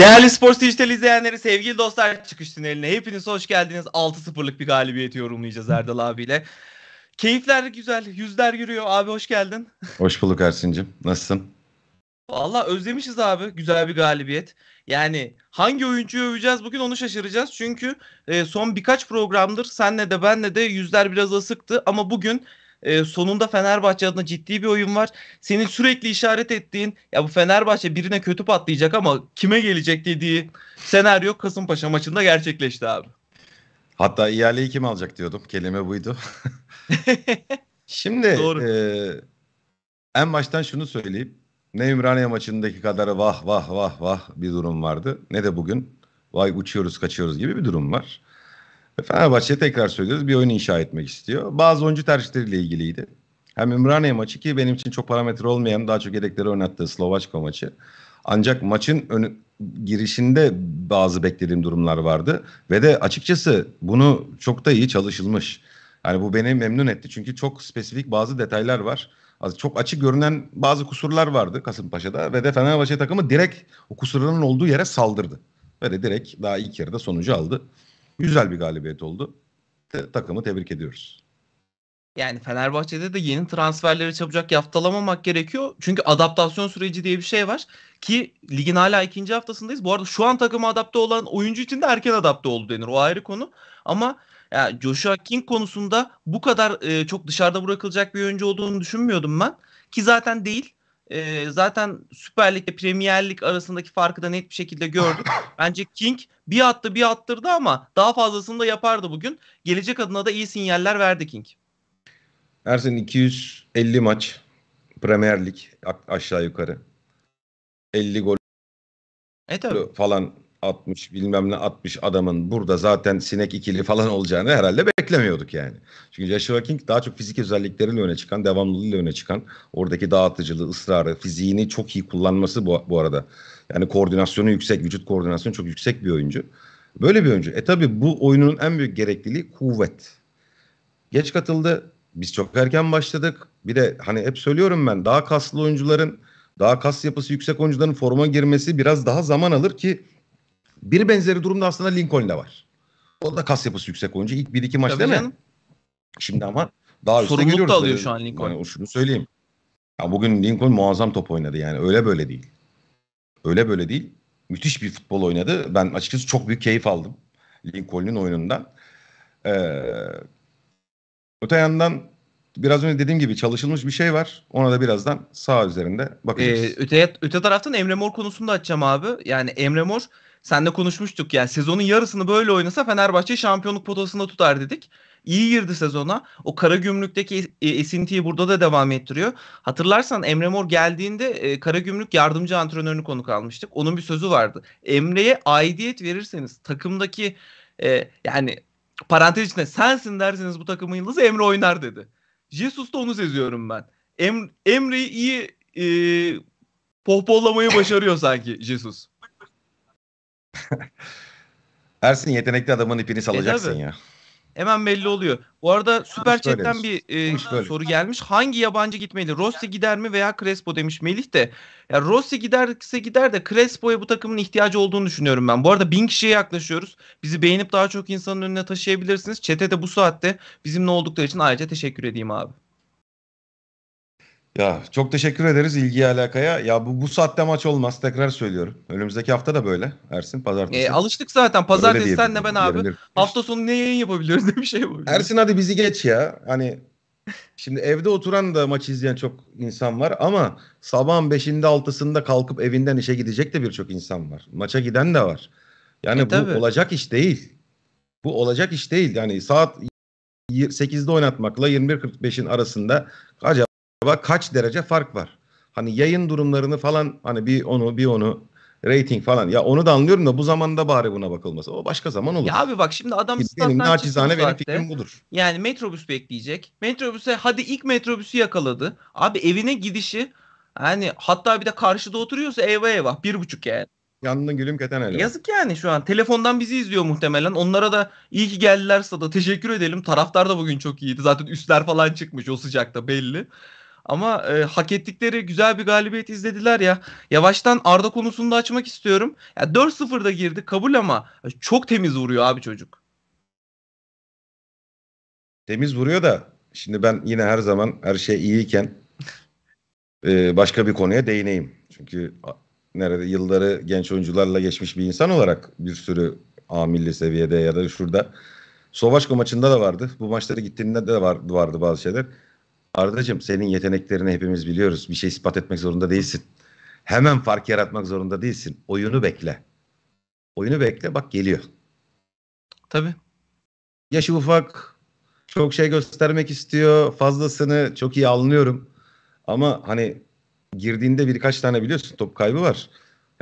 Değerli spor Dijital izleyenleri, sevgili dostlar çıkış tüneline hepiniz hoş geldiniz. 6-0'lık bir galibiyeti yorumlayacağız Erdal abiyle. Keyifler güzel, yüzler yürüyor. Abi hoş geldin. Hoş bulduk Ersin'cim. Nasılsın? Valla özlemişiz abi. Güzel bir galibiyet. Yani hangi oyuncuyu öveceğiz bugün onu şaşıracağız. Çünkü e, son birkaç programdır senle de benle de yüzler biraz asıktı. Ama bugün e, sonunda Fenerbahçe adına ciddi bir oyun var. Senin sürekli işaret ettiğin ya bu Fenerbahçe birine kötü patlayacak ama kime gelecek dediği senaryo Kasımpaşa maçında gerçekleşti abi. Hatta ihaleyi kim alacak diyordum. Kelime buydu. Şimdi Doğru. E, en baştan şunu söyleyeyim. Ne Ümraniye maçındaki kadar vah vah vah vah bir durum vardı. Ne de bugün vay uçuyoruz kaçıyoruz gibi bir durum var. Fenerbahçe tekrar söylüyoruz bir oyun inşa etmek istiyor. Bazı oyuncu tercihleriyle ilgiliydi. Hem Ümraniye maçı ki benim için çok parametre olmayan daha çok yedekleri oynattığı Slovaçka maçı. Ancak maçın önü, girişinde bazı beklediğim durumlar vardı. Ve de açıkçası bunu çok da iyi çalışılmış. Yani bu beni memnun etti. Çünkü çok spesifik bazı detaylar var. Az çok açık görünen bazı kusurlar vardı Kasımpaşa'da ve de Fenerbahçe takımı direkt o kusurların olduğu yere saldırdı. Ve de direkt daha ilk yarıda sonucu aldı. Güzel bir galibiyet oldu. Te- takımı tebrik ediyoruz. Yani Fenerbahçe'de de yeni transferleri çabucak yaftalamamak gerekiyor. Çünkü adaptasyon süreci diye bir şey var. Ki ligin hala ikinci haftasındayız. Bu arada şu an takıma adapte olan oyuncu için de erken adapte oldu denir. O ayrı konu. Ama ya Joshua King konusunda bu kadar e, çok dışarıda bırakılacak bir oyuncu olduğunu düşünmüyordum ben. Ki zaten değil e, zaten Süper Lig Premier Lig arasındaki farkı da net bir şekilde gördük. Bence King bir attı bir attırdı ama daha fazlasını da yapardı bugün. Gelecek adına da iyi sinyaller verdi King. Ersin 250 maç Premier Lig aşağı yukarı. 50 gol e, tabii. falan 60 bilmem ne 60 adamın burada zaten sinek ikili falan olacağını herhalde beklemiyorduk yani. Çünkü Joshua King daha çok fizik özellikleriyle öne çıkan, devamlılığıyla öne çıkan, oradaki dağıtıcılığı, ısrarı, fiziğini çok iyi kullanması bu, bu arada. Yani koordinasyonu yüksek, vücut koordinasyonu çok yüksek bir oyuncu. Böyle bir oyuncu. E tabi bu oyunun en büyük gerekliliği kuvvet. Geç katıldı. Biz çok erken başladık. Bir de hani hep söylüyorum ben daha kaslı oyuncuların, daha kas yapısı yüksek oyuncuların forma girmesi biraz daha zaman alır ki bir benzeri durumda aslında Lincoln'da var. O da kas yapısı yüksek oyuncu. İlk bir iki maç Tabii değil mi? Şimdi ama daha üstte görüyoruz. da alıyor şu an ee, Lincoln. Yani şunu söyleyeyim. Ya bugün Lincoln muazzam top oynadı yani öyle böyle değil. Öyle böyle değil. Müthiş bir futbol oynadı. Ben açıkçası çok büyük keyif aldım Lincoln'un oyunundan. Ee, öte yandan biraz önce dediğim gibi çalışılmış bir şey var. Ona da birazdan sağ üzerinde bakacağız. Ee, öte, öte taraftan Emre Mor konusunu da açacağım abi. Yani Emre Mor Senle konuşmuştuk yani sezonun yarısını böyle oynasa Fenerbahçe şampiyonluk potasında tutar dedik. İyi girdi sezona. O kara gümrükteki e, esintiyi burada da devam ettiriyor. Hatırlarsan Emre Mor geldiğinde e, kara gümrük yardımcı antrenörünü konuk almıştık. Onun bir sözü vardı. Emre'ye aidiyet verirseniz takımdaki e, yani parantez içinde sensin derseniz bu takımın yıldızı Emre oynar dedi. Jesus'ta onu seziyorum ben. Em, Emre'yi iyi e, pohpollamayı başarıyor sanki Jesus. Ersin yetenekli adamın ipini e, salacaksın e, ya. Hemen belli oluyor. Bu arada Süper Chat'ten bir e, soru gelmiş. Hangi yabancı gitmeli? Rossi gider mi veya Crespo demiş Melih de. Ya Rossi giderse gider de Crespo'ya bu takımın ihtiyacı olduğunu düşünüyorum ben. Bu arada bin kişiye yaklaşıyoruz. Bizi beğenip daha çok insanın önüne taşıyabilirsiniz. Çete de bu saatte bizimle oldukları için ayrıca teşekkür edeyim abi. Ya çok teşekkür ederiz ilgi alakaya. Ya bu bu saatte maç olmaz tekrar söylüyorum. Önümüzdeki hafta da böyle Ersin pazartesi. E, alıştık zaten pazartesi Sen ne ben abi. Hafta sonu ne yayın yapabiliyoruz ne bir şey yapabiliyoruz. Ersin hadi bizi geç ya. Hani şimdi evde oturan da maç izleyen çok insan var ama sabahın beşinde altısında kalkıp evinden işe gidecek de birçok insan var. Maça giden de var. Yani e, bu tabii. olacak iş değil. Bu olacak iş değil. Yani saat 8'de oynatmakla 21.45'in arasında acaba acaba kaç derece fark var? Hani yayın durumlarını falan hani bir onu bir onu rating falan. Ya onu da anlıyorum da bu zamanda bari buna bakılması. O başka zaman olur. Ya abi bak şimdi adam benim naçizane benim fikrim budur. Yani metrobüs bekleyecek. Metrobüse hadi ilk metrobüsü yakaladı. Abi evine gidişi yani hatta bir de karşıda oturuyorsa eyvah eyvah bir buçuk yani. Yanında gülüm keten öyle. Yazık yani şu an. Telefondan bizi izliyor muhtemelen. Onlara da iyi ki geldiler da teşekkür edelim. Taraftar da bugün çok iyiydi. Zaten üstler falan çıkmış o sıcakta belli. Ama e, hak ettikleri güzel bir galibiyet izlediler ya. Yavaştan Arda konusunu da açmak istiyorum. Ya 4-0'da girdi kabul ama e, çok temiz vuruyor abi çocuk. Temiz vuruyor da şimdi ben yine her zaman her şey iyiyken e, başka bir konuya değineyim. Çünkü nerede yılları genç oyuncularla geçmiş bir insan olarak bir sürü A milli seviyede ya da şurada Sovaşko maçında da vardı. Bu maçlara gittiğinde de var, vardı bazı şeyler. Ardacığım senin yeteneklerini hepimiz biliyoruz. Bir şey ispat etmek zorunda değilsin. Hemen fark yaratmak zorunda değilsin. Oyunu bekle. Oyunu bekle bak geliyor. Tabii. Yaşı ufak. Çok şey göstermek istiyor. Fazlasını çok iyi anlıyorum. Ama hani girdiğinde birkaç tane biliyorsun top kaybı var.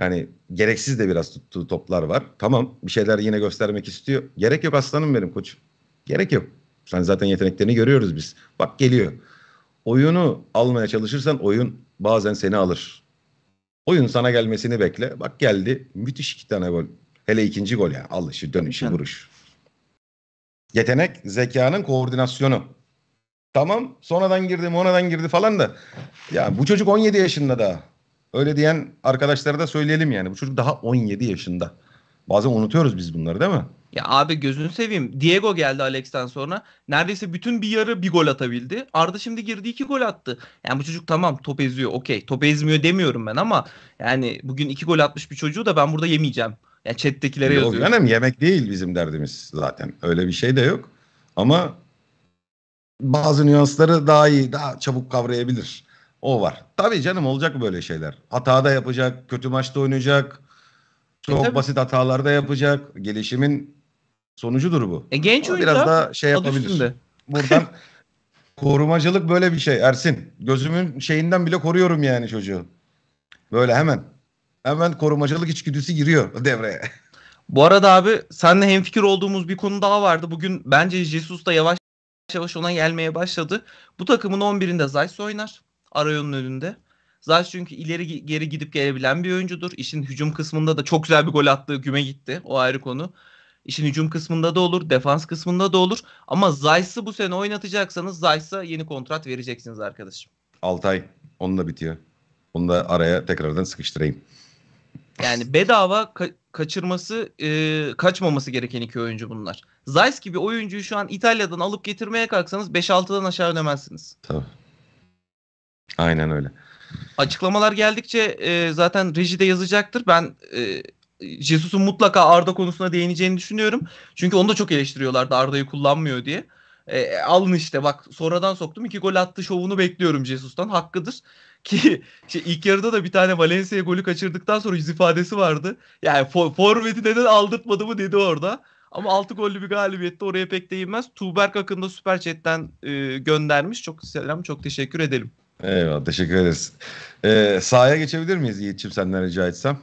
Yani gereksiz de biraz tuttuğu toplar var. Tamam bir şeyler yine göstermek istiyor. Gerek yok aslanım benim koçum. Gerek yok. Sen zaten yeteneklerini görüyoruz biz. Bak geliyor. Oyunu almaya çalışırsan oyun bazen seni alır. Oyun sana gelmesini bekle. Bak geldi. Müthiş iki tane gol. Hele ikinci gol ya. Yani. Alışı, dönüşü, vuruş. Yetenek, zekanın koordinasyonu. Tamam sonradan girdi, monadan girdi falan da. Ya bu çocuk 17 yaşında da. Öyle diyen arkadaşlara da söyleyelim yani. Bu çocuk daha 17 yaşında. Bazen unutuyoruz biz bunları değil mi? Ya abi gözünü seveyim. Diego geldi Alex'ten sonra. Neredeyse bütün bir yarı bir gol atabildi. Arda şimdi girdi iki gol attı. Yani bu çocuk tamam top eziyor okey. Top ezmiyor demiyorum ben ama yani bugün iki gol atmış bir çocuğu da ben burada yemeyeceğim. Yani chat'tekilere yok, Canım, yemek değil bizim derdimiz zaten. Öyle bir şey de yok. Ama bazı nüansları daha iyi, daha çabuk kavrayabilir. O var. Tabii canım olacak böyle şeyler. Hata da yapacak, kötü maçta oynayacak, çok e, basit hatalar da yapacak. Gelişimin sonucudur bu. E, genç oyuncu biraz da şey yapabilir. Buradan korumacılık böyle bir şey Ersin. Gözümün şeyinden bile koruyorum yani çocuğu. Böyle hemen. Hemen korumacılık içgüdüsü giriyor devreye. Bu arada abi seninle hemfikir olduğumuz bir konu daha vardı. Bugün bence Jesus da yavaş yavaş ona gelmeye başladı. Bu takımın 11'inde Zayt oynar. Arayon'un önünde. Zayt çünkü ileri geri gidip gelebilen bir oyuncudur. İşin hücum kısmında da çok güzel bir gol attığı güme gitti. O ayrı konu. İşin hücum kısmında da olur, defans kısmında da olur. Ama Zayt'sı bu sene oynatacaksanız Zayt'sa yeni kontrat vereceksiniz arkadaşım. Altay ay. Onunla bitiyor. Onu da araya tekrardan sıkıştırayım. Yani bedava ka- kaçırması, e, kaçmaması gereken iki oyuncu bunlar. Zayt gibi oyuncuyu şu an İtalya'dan alıp getirmeye kalksanız 5-6'dan aşağı dönemezsiniz. Tabii. Aynen öyle. Açıklamalar geldikçe e, zaten rejide yazacaktır. Ben e, Jesus'un mutlaka Arda konusuna değineceğini düşünüyorum. Çünkü onu da çok eleştiriyorlardı Arda'yı kullanmıyor diye. E, e alın işte bak sonradan soktum iki gol attı şovunu bekliyorum Jesus'tan hakkıdır. Ki şey, ilk yarıda da bir tane Valencia golü kaçırdıktan sonra yüz ifadesi vardı. Yani for, forveti neden aldırtmadı mı dedi orada. Ama 6 gollü bir galibiyette oraya pek değinmez. Tuğberk hakkında Süper Chat'ten e, göndermiş. Çok selam, çok teşekkür edelim. Eyvallah teşekkür ederiz. Ee, sahaya geçebilir miyiz Yiğit'ciğim senden rica etsem?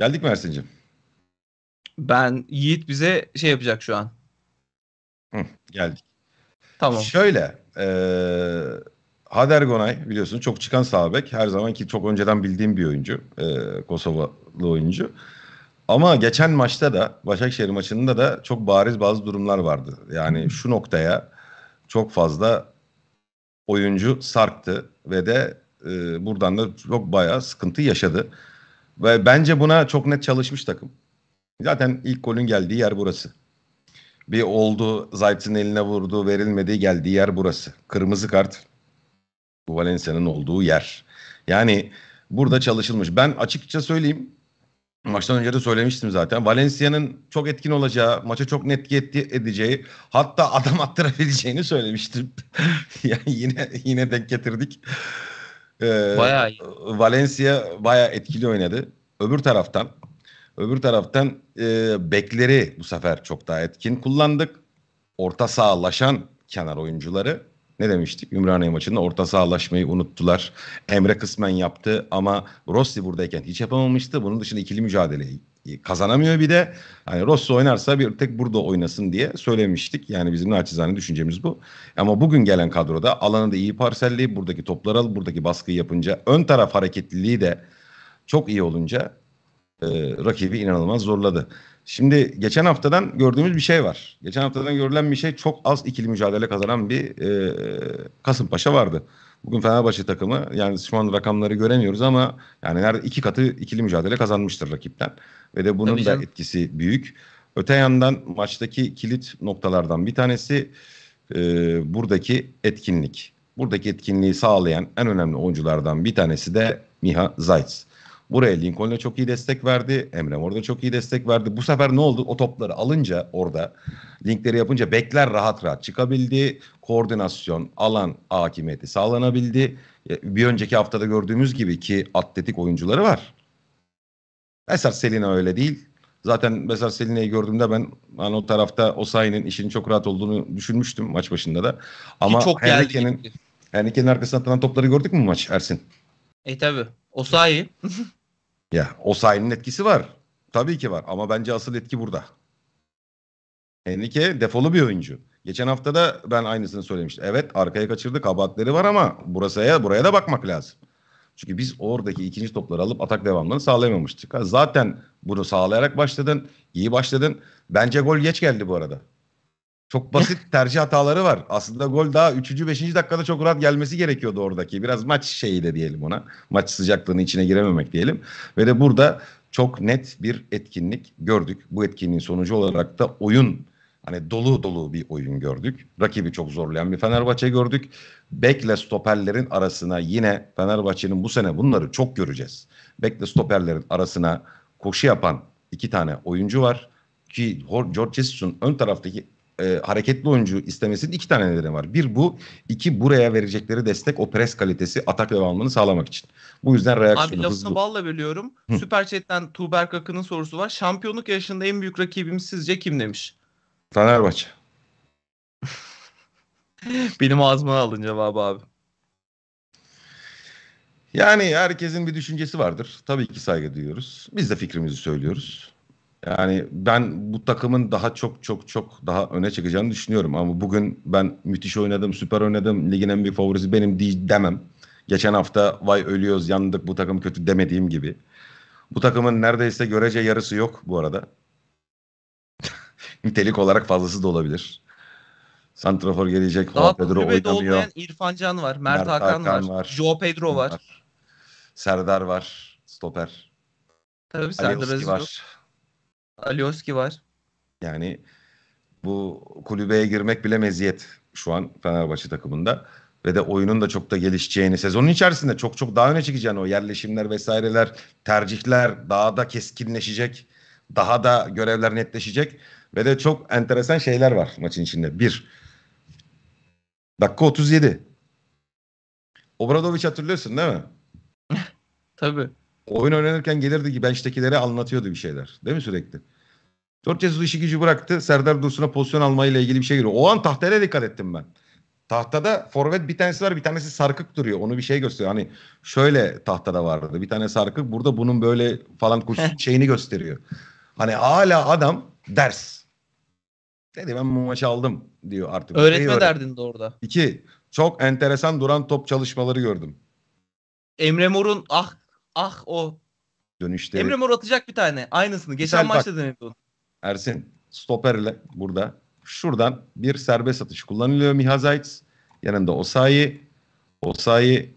Geldik mi Ersin'cim? Ben Yiğit bize şey yapacak şu an. Hı, geldik. Tamam. Şöyle e, Hader Gonay biliyorsun çok çıkan sağ bek. Her zamanki çok önceden bildiğim bir oyuncu. E, Kosovalı oyuncu. Ama geçen maçta da Başakşehir maçında da çok bariz bazı durumlar vardı. Yani şu noktaya çok fazla oyuncu sarktı ve de e, buradan da çok bayağı sıkıntı yaşadı. Ve bence buna çok net çalışmış takım. Zaten ilk golün geldiği yer burası. Bir oldu, Zayt'ın eline vurdu, verilmediği geldiği yer burası. Kırmızı kart bu Valencia'nın olduğu yer. Yani burada çalışılmış. Ben açıkça söyleyeyim Maçtan önce de söylemiştim zaten. Valencia'nın çok etkin olacağı, maça çok net etki edeceği, hatta adam attırabileceğini söylemiştim. yani yine yine denk getirdik. Ee, bayağı iyi. Valencia bayağı etkili oynadı. Öbür taraftan öbür taraftan e, bekleri bu sefer çok daha etkin kullandık. Orta sağlaşan kenar oyuncuları ne demiştik? Ümraniye maçında orta sahalaşmayı unuttular. Emre kısmen yaptı ama Rossi buradayken hiç yapamamıştı. Bunun dışında ikili mücadeleyi kazanamıyor bir de. Hani Rossi oynarsa bir tek burada oynasın diye söylemiştik. Yani bizim naçizane düşüncemiz bu. Ama bugün gelen kadroda alanı da iyi parselli, buradaki topları al, buradaki baskıyı yapınca ön taraf hareketliliği de çok iyi olunca e, rakibi inanılmaz zorladı. Şimdi geçen haftadan gördüğümüz bir şey var. Geçen haftadan görülen bir şey çok az ikili mücadele kazanan bir e, Kasımpaşa vardı. Bugün Fenerbahçe takımı yani şu an rakamları göremiyoruz ama yani nerede iki katı ikili mücadele kazanmıştır rakipten. Ve de bunun da etkisi büyük. Öte yandan maçtaki kilit noktalardan bir tanesi e, buradaki etkinlik. Buradaki etkinliği sağlayan en önemli oyunculardan bir tanesi de Miha Zayt. Buraya Lincoln'la çok iyi destek verdi. Emre orada çok iyi destek verdi. Bu sefer ne oldu? O topları alınca orada linkleri yapınca bekler rahat rahat çıkabildi. Koordinasyon, alan hakimiyeti sağlanabildi. E, bir önceki haftada gördüğümüz gibi ki atletik oyuncuları var. Esar Selin'e öyle değil. Zaten mesela Selina'yı gördüğümde ben hani o tarafta o sayının işin çok rahat olduğunu düşünmüştüm maç başında da. Ama Henrique'nin Henrique'nin arkasından atılan topları gördük mü maç Ersin? E tabi. O sahi. Ya o sayının etkisi var. Tabii ki var ama bence asıl etki burada. Henrique defolu bir oyuncu. Geçen hafta da ben aynısını söylemiştim. Evet arkaya kaçırdı kabahatleri var ama burasaya buraya da bakmak lazım. Çünkü biz oradaki ikinci topları alıp atak devamlarını sağlayamamıştık. zaten bunu sağlayarak başladın, iyi başladın. Bence gol geç geldi bu arada. Çok basit tercih hataları var. Aslında gol daha 3. 5. dakikada çok rahat gelmesi gerekiyordu oradaki. Biraz maç şeyi de diyelim ona. Maç sıcaklığının içine girememek diyelim. Ve de burada çok net bir etkinlik gördük. Bu etkinliğin sonucu olarak da oyun hani dolu dolu bir oyun gördük. Rakibi çok zorlayan bir Fenerbahçe gördük. Bekle stoperlerin arasına yine Fenerbahçe'nin bu sene bunları çok göreceğiz. Bekle stoperlerin arasına koşu yapan iki tane oyuncu var ki George Jesus'un ön taraftaki e, hareketli oyuncu istemesinin iki tane nedeni var. Bir bu, iki buraya verecekleri destek o pres kalitesi atak devamlılığını sağlamak için. Bu yüzden reaksiyonu Abi lafını balla bölüyorum. Hı. Süper Chat'ten Tuğberk Akın'ın sorusu var. Şampiyonluk yaşında en büyük rakibimiz sizce kim demiş? Fenerbahçe. Benim ağzıma aldın cevabı abi. Yani herkesin bir düşüncesi vardır. Tabii ki saygı duyuyoruz. Biz de fikrimizi söylüyoruz. Yani ben bu takımın daha çok çok çok daha öne çıkacağını düşünüyorum. Ama bugün ben müthiş oynadım, süper oynadım, ligin en büyük favorisi benim değil demem. Geçen hafta vay ölüyoruz, yandık bu takım kötü demediğim gibi. Bu takımın neredeyse görece yarısı yok bu arada. Nitelik olarak fazlası da olabilir. Santrafor gelecek, Daha Juan Pedro oynamıyor. olmayan İrfan Can var, Mert, Mert Hakan, Hakan var, var, Joe Pedro var. var. Serdar var, stoper. Tabii Serdar Aziz var. Alioski var. Yani bu kulübeye girmek bile meziyet şu an Fenerbahçe takımında ve de oyunun da çok da gelişeceğini sezonun içerisinde çok çok daha öne çekeceğini o yerleşimler vesaireler tercihler daha da keskinleşecek daha da görevler netleşecek ve de çok enteresan şeyler var maçın içinde. Bir dakika 37 Obradoviç hatırlıyorsun değil mi? Tabii oyun oynanırken gelirdi ki bench'tekilere anlatıyordu bir şeyler. Değil mi sürekli? Dört Jesus işi gücü bıraktı. Serdar Dursun'a pozisyon almayla ilgili bir şey geliyor. O an tahtaya dikkat ettim ben. Tahtada forvet bir tanesi var bir tanesi sarkık duruyor. Onu bir şey gösteriyor. Hani şöyle tahtada vardı. Bir tane sarkık burada bunun böyle falan kuş şeyini gösteriyor. Hani hala adam ders. Dedi ben bu maçı aldım diyor artık. Öğretme şey derdin de orada. İki, çok enteresan duran top çalışmaları gördüm. Emre Mor'un ah Ah o. Dönüşte. Emre Mor atacak bir tane. Aynısını. Geçen Güzel, maçta denedi onu. Ersin stoperle burada. Şuradan bir serbest atış kullanılıyor Miha Zayt. Yanında Osayi. Osayi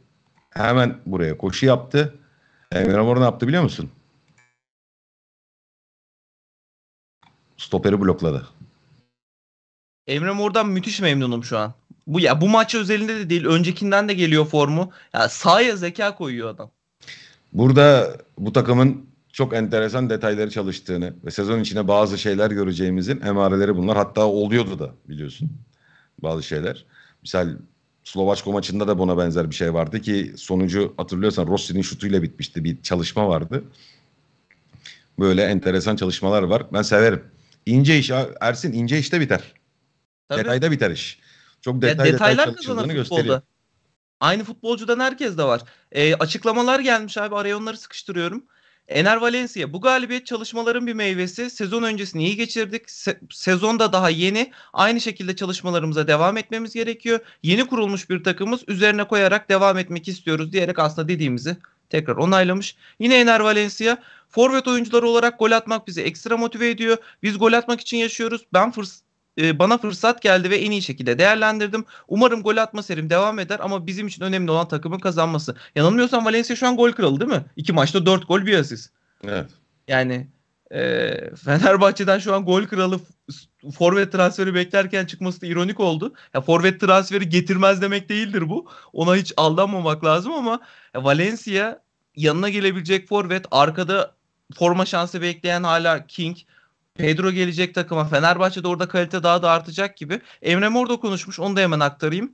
hemen buraya koşu yaptı. Emre Mor ne yaptı biliyor musun? Stoperi blokladı. Emre Mor'dan müthiş memnunum şu an. Bu ya bu maç özelinde de değil, öncekinden de geliyor formu. Ya sahaya zeka koyuyor adam. Burada bu takımın çok enteresan detayları çalıştığını ve sezon içinde bazı şeyler göreceğimizin emareleri bunlar. Hatta oluyordu da biliyorsun bazı şeyler. Misal Slovaçko maçında da buna benzer bir şey vardı ki sonucu hatırlıyorsan Rossi'nin şutuyla bitmişti. Bir çalışma vardı. Böyle enteresan çalışmalar var. Ben severim. İnce iş Ersin ince işte biter. Tabii. Detayda biter iş. Çok detay, detaylar detay çalışıldığını gösteriyor. Aynı futbolcudan herkes de var. E, açıklamalar gelmiş abi araya onları sıkıştırıyorum. Ener Valencia bu galibiyet çalışmaların bir meyvesi. Sezon öncesini iyi geçirdik. Se- sezon da daha yeni. Aynı şekilde çalışmalarımıza devam etmemiz gerekiyor. Yeni kurulmuş bir takımız üzerine koyarak devam etmek istiyoruz diyerek aslında dediğimizi tekrar onaylamış. Yine Ener Valencia forvet oyuncuları olarak gol atmak bizi ekstra motive ediyor. Biz gol atmak için yaşıyoruz. Ben fırs ee, bana fırsat geldi ve en iyi şekilde değerlendirdim. Umarım gol atma serim devam eder ama bizim için önemli olan takımın kazanması. Yanılmıyorsam Valencia şu an gol kralı değil mi? İki maçta dört gol bir asist. Evet. Yani e, Fenerbahçe'den şu an gol kralı forvet transferi beklerken çıkması da ironik oldu. Ya forvet transferi getirmez demek değildir bu. Ona hiç aldanmamak lazım ama ya Valencia yanına gelebilecek forvet arkada forma şansı bekleyen hala King Pedro gelecek takıma. Fenerbahçe'de orada kalite daha da artacak gibi. Emre Mor da konuşmuş. Onu da hemen aktarayım.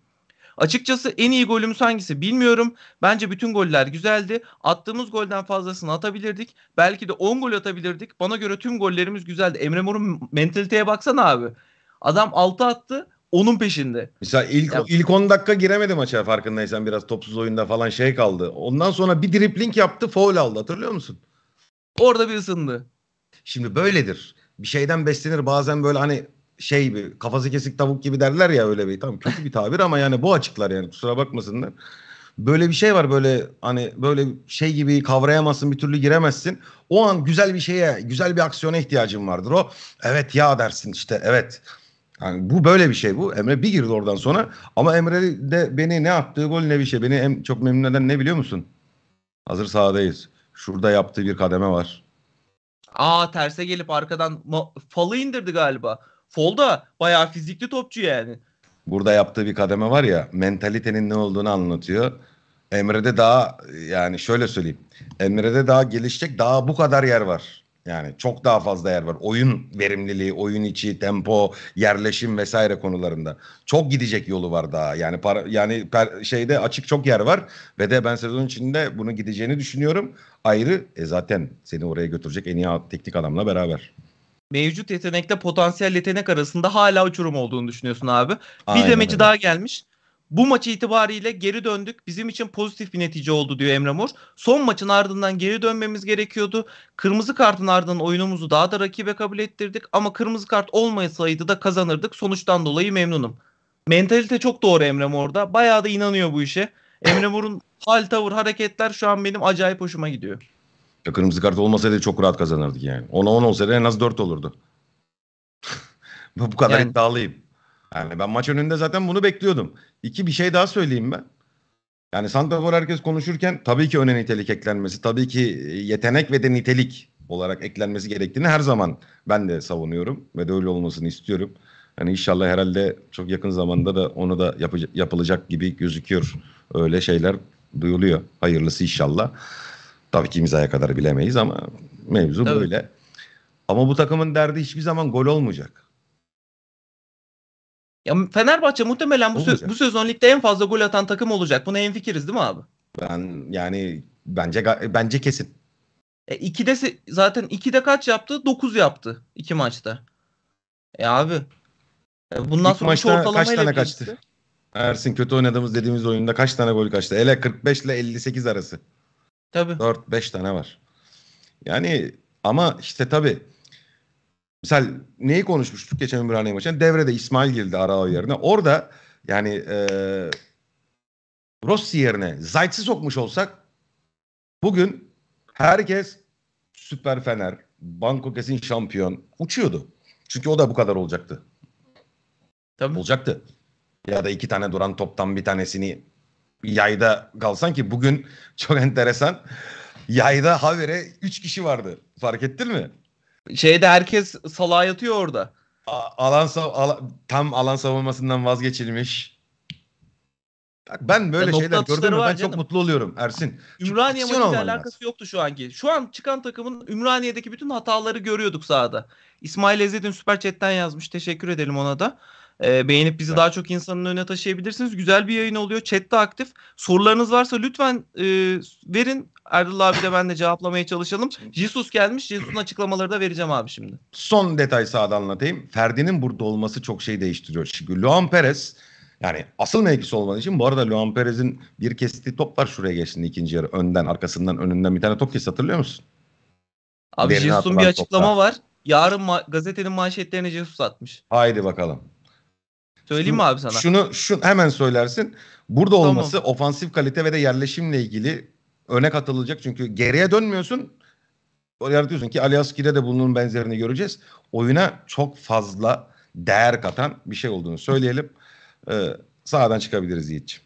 Açıkçası en iyi golümüz hangisi bilmiyorum. Bence bütün goller güzeldi. Attığımız golden fazlasını atabilirdik. Belki de 10 gol atabilirdik. Bana göre tüm gollerimiz güzeldi. Emre Mor'un mentaliteye baksana abi. Adam 6 attı onun peşinde. Mesela ilk ya. ilk 10 dakika giremedi maça farkındaysan biraz topsuz oyunda falan şey kaldı. Ondan sonra bir dripling yaptı, foul aldı hatırlıyor musun? Orada bir ısındı. Şimdi böyledir bir şeyden beslenir. Bazen böyle hani şey bir kafası kesik tavuk gibi derler ya öyle bir tam kötü bir tabir ama yani bu açıklar yani kusura bakmasınlar. Böyle bir şey var böyle hani böyle şey gibi kavrayamazsın bir türlü giremezsin. O an güzel bir şeye güzel bir aksiyona ihtiyacın vardır o. Evet ya dersin işte evet. Yani bu böyle bir şey bu. Emre bir girdi oradan sonra. Ama Emre de beni ne attığı gol ne bir şey. Beni en çok memnun eden ne biliyor musun? Hazır sahadayız. Şurada yaptığı bir kademe var. Aa terse gelip arkadan falı indirdi galiba. Fol da bayağı fizikli topçu yani. Burada yaptığı bir kademe var ya mentalitenin ne olduğunu anlatıyor. Emre'de daha yani şöyle söyleyeyim. Emre'de daha gelişecek daha bu kadar yer var. Yani çok daha fazla yer var. Oyun verimliliği, oyun içi, tempo, yerleşim vesaire konularında. Çok gidecek yolu var daha. Yani para, yani per, şeyde açık çok yer var ve de ben sezon içinde bunu gideceğini düşünüyorum. Ayrı e zaten seni oraya götürecek en iyi teknik adamla beraber. Mevcut yetenekle potansiyel yetenek arasında hala uçurum olduğunu düşünüyorsun abi. bir demeci daha gelmiş. Bu maç itibariyle geri döndük. Bizim için pozitif bir netice oldu diyor Emre Mor. Son maçın ardından geri dönmemiz gerekiyordu. Kırmızı kartın ardından oyunumuzu daha da rakibe kabul ettirdik. Ama kırmızı kart olmasaydı da kazanırdık. Sonuçtan dolayı memnunum. Mentalite çok doğru Emre Mor'da. Bayağı da inanıyor bu işe. Emre Mor'un hal tavır hareketler şu an benim acayip hoşuma gidiyor. Ya kırmızı kart olmasaydı çok rahat kazanırdık yani. Ona 10 olsaydı en az 4 olurdu. bu kadar yani, iddialıyım. Yani ben maç önünde zaten bunu bekliyordum. İki bir şey daha söyleyeyim ben. Yani Santrafor herkes konuşurken tabii ki öne nitelik eklenmesi, tabii ki e, yetenek ve de nitelik olarak eklenmesi gerektiğini her zaman ben de savunuyorum ve de öyle olmasını istiyorum. Yani inşallah herhalde çok yakın zamanda da onu da yapı- yapılacak gibi gözüküyor. Öyle şeyler duyuluyor. Hayırlısı inşallah. Tabii ki imzaya kadar bilemeyiz ama mevzu Tabii. böyle. Ama bu takımın derdi hiçbir zaman gol olmayacak. Ya Fenerbahçe muhtemelen bu, olacak. sö- bu sezon ligde en fazla gol atan takım olacak. Buna en fikiriz değil mi abi? Ben yani bence bence kesin. E, ikide zaten 2'de kaç yaptı? 9 yaptı iki maçta. E abi. E, bundan İlk sonra maçta ortalama kaç tane kaçtı? Işte. Ersin kötü oynadığımız dediğimiz oyunda kaç tane gol kaçtı? Ele 45 ile 58 arası. Tabii. 4-5 tane var. Yani ama işte tabii Mesela neyi konuşmuştuk geçen Ümraniye maçında? Devrede İsmail girdi Arao yerine. Orada yani e, Rossi yerine Zayt'si sokmuş olsak bugün herkes Süper Fener, Banko kesin şampiyon uçuyordu. Çünkü o da bu kadar olacaktı. Tabii. Olacaktı. Ya da iki tane duran toptan bir tanesini yayda kalsan ki bugün çok enteresan. Yayda Haver'e üç kişi vardı. Fark ettin mi? Şeyde herkes salağa yatıyor orada. A- alan, sav- al- tam alan savunmasından vazgeçilmiş. Bak ben böyle ya şeyler gördüğümde ben canım. çok mutlu oluyorum Ersin. Ümraniye maçıyla alakası yoktu şu anki. Şu an çıkan takımın Ümraniye'deki bütün hataları görüyorduk sahada. İsmail Ezzet'in Süper Chat'ten yazmış. Teşekkür edelim ona da. E, beğenip bizi evet. daha çok insanın önüne taşıyabilirsiniz. Güzel bir yayın oluyor. Chat de aktif. Sorularınız varsa lütfen e, verin. Erdal abi de ben de cevaplamaya çalışalım. Jesus gelmiş. Jesus'un açıklamaları da vereceğim abi şimdi. Son detay sağda anlatayım. Ferdi'nin burada olması çok şey değiştiriyor. Çünkü Luan Perez yani asıl mevkisi olmadığı için bu arada Luan Perez'in bir kestiği top var şuraya geçti. ikinci yarı. Önden, arkasından, önünden bir tane top kesti hatırlıyor musun? Abi Jesus'un bir açıklama topta. var. Yarın ma- gazetenin manşetlerine Jesus atmış. Haydi bakalım. Söyleyeyim şunu, mi abi sana? Şunu, şunu hemen söylersin. Burada tamam. olması ofansif kalite ve de yerleşimle ilgili örnek atılacak Çünkü geriye dönmüyorsun. Yaratıyorsun ki Aliaski'de de bunun benzerini göreceğiz. Oyuna çok fazla değer katan bir şey olduğunu söyleyelim. Ee, sahadan çıkabiliriz Yiğit'ciğim.